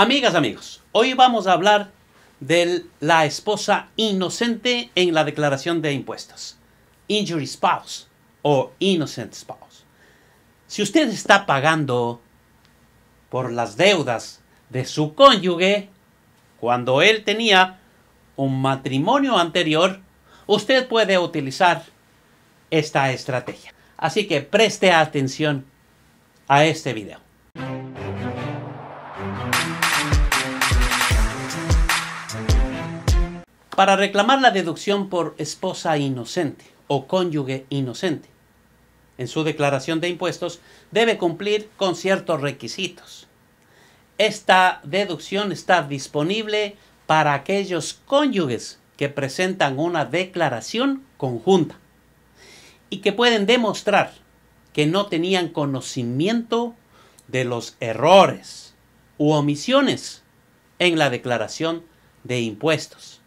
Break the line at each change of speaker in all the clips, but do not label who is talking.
Amigas, amigos, hoy vamos a hablar de la esposa inocente en la declaración de impuestos. Injury spouse o innocent spouse. Si usted está pagando por las deudas de su cónyuge cuando él tenía un matrimonio anterior, usted puede utilizar esta estrategia. Así que preste atención a este video. para reclamar la deducción por esposa inocente o cónyuge inocente. En su declaración de impuestos debe cumplir con ciertos requisitos. Esta deducción está disponible para aquellos cónyuges que presentan una declaración conjunta y que pueden demostrar que no tenían conocimiento de los errores u omisiones en la declaración de impuestos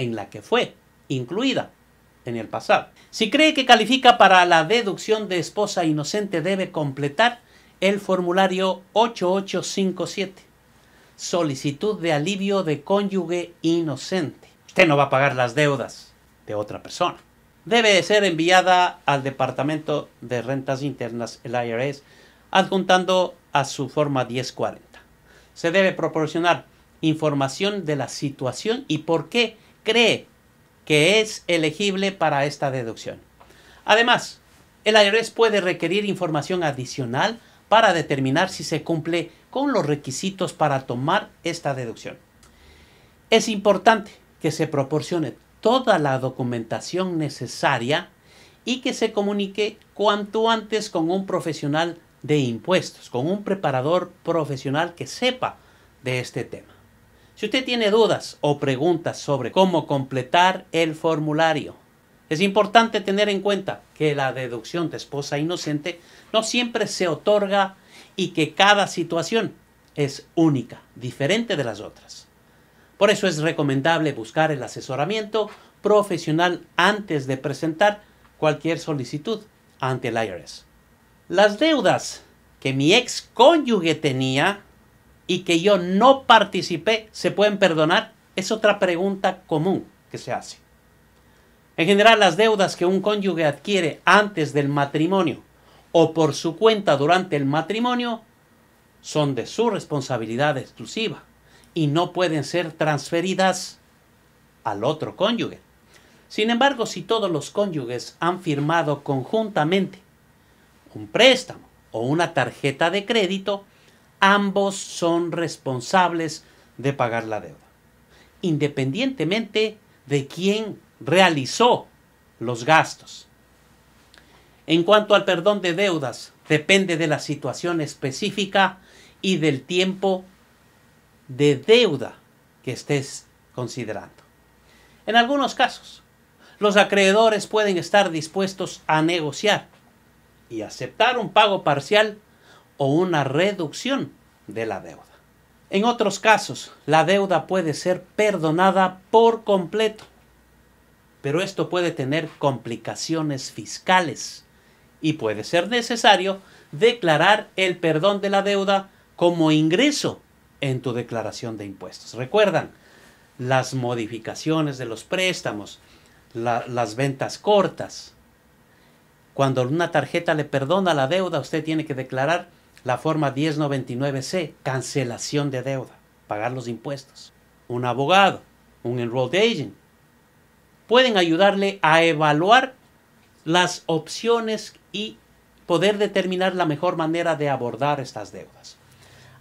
en la que fue incluida en el pasado. Si cree que califica para la deducción de esposa inocente, debe completar el formulario 8857, solicitud de alivio de cónyuge inocente. Usted no va a pagar las deudas de otra persona. Debe ser enviada al Departamento de Rentas Internas, el IRS, adjuntando a su forma 1040. Se debe proporcionar información de la situación y por qué cree que es elegible para esta deducción. Además, el IRS puede requerir información adicional para determinar si se cumple con los requisitos para tomar esta deducción. Es importante que se proporcione toda la documentación necesaria y que se comunique cuanto antes con un profesional de impuestos, con un preparador profesional que sepa de este tema. Si usted tiene dudas o preguntas sobre cómo completar el formulario, es importante tener en cuenta que la deducción de esposa inocente no siempre se otorga y que cada situación es única, diferente de las otras. Por eso es recomendable buscar el asesoramiento profesional antes de presentar cualquier solicitud ante el IRS. Las deudas que mi ex cónyuge tenía y que yo no participé, ¿se pueden perdonar? Es otra pregunta común que se hace. En general, las deudas que un cónyuge adquiere antes del matrimonio o por su cuenta durante el matrimonio son de su responsabilidad exclusiva y no pueden ser transferidas al otro cónyuge. Sin embargo, si todos los cónyuges han firmado conjuntamente un préstamo o una tarjeta de crédito, ambos son responsables de pagar la deuda, independientemente de quién realizó los gastos. En cuanto al perdón de deudas, depende de la situación específica y del tiempo de deuda que estés considerando. En algunos casos, los acreedores pueden estar dispuestos a negociar y aceptar un pago parcial o una reducción de la deuda. En otros casos, la deuda puede ser perdonada por completo, pero esto puede tener complicaciones fiscales y puede ser necesario declarar el perdón de la deuda como ingreso en tu declaración de impuestos. Recuerdan, las modificaciones de los préstamos, las ventas cortas. Cuando una tarjeta le perdona la deuda, usted tiene que declarar la forma 1099C, cancelación de deuda, pagar los impuestos. Un abogado, un enrolled agent, pueden ayudarle a evaluar las opciones y poder determinar la mejor manera de abordar estas deudas.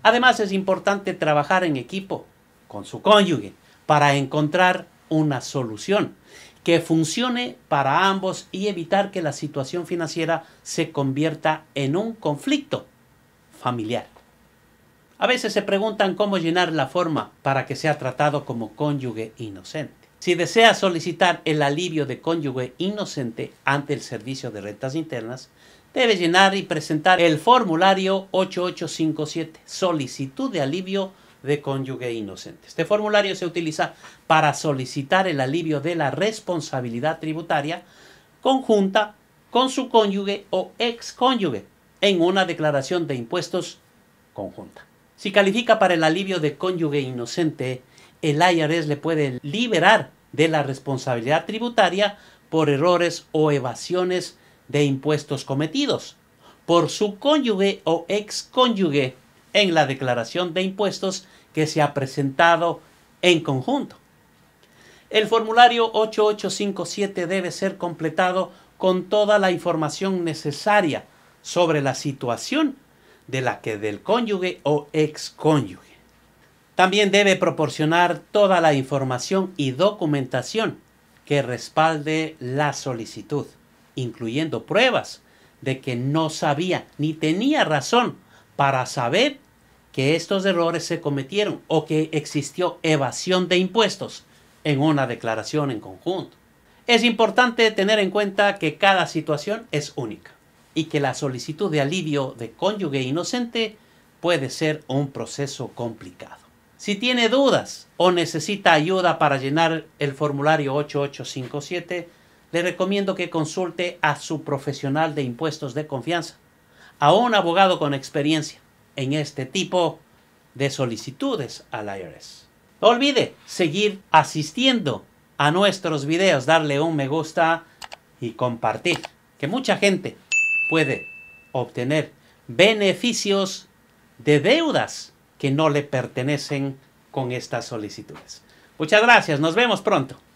Además es importante trabajar en equipo con su cónyuge para encontrar una solución que funcione para ambos y evitar que la situación financiera se convierta en un conflicto familiar. A veces se preguntan cómo llenar la forma para que sea tratado como cónyuge inocente. Si desea solicitar el alivio de cónyuge inocente ante el Servicio de Rentas Internas, debe llenar y presentar el formulario 8857, solicitud de alivio de cónyuge inocente. Este formulario se utiliza para solicitar el alivio de la responsabilidad tributaria conjunta con su cónyuge o excónyuge en una declaración de impuestos conjunta. Si califica para el alivio de cónyuge inocente, el IRS le puede liberar de la responsabilidad tributaria por errores o evasiones de impuestos cometidos por su cónyuge o excónyuge en la declaración de impuestos que se ha presentado en conjunto. El formulario 8857 debe ser completado con toda la información necesaria sobre la situación de la que del cónyuge o ex-cónyuge. También debe proporcionar toda la información y documentación que respalde la solicitud, incluyendo pruebas de que no sabía ni tenía razón para saber que estos errores se cometieron o que existió evasión de impuestos en una declaración en conjunto. Es importante tener en cuenta que cada situación es única y que la solicitud de alivio de cónyuge inocente puede ser un proceso complicado. Si tiene dudas o necesita ayuda para llenar el formulario 8857, le recomiendo que consulte a su profesional de impuestos de confianza, a un abogado con experiencia en este tipo de solicitudes al IRS. No olvide seguir asistiendo a nuestros videos, darle un me gusta y compartir, que mucha gente puede obtener beneficios de deudas que no le pertenecen con estas solicitudes. Muchas gracias, nos vemos pronto.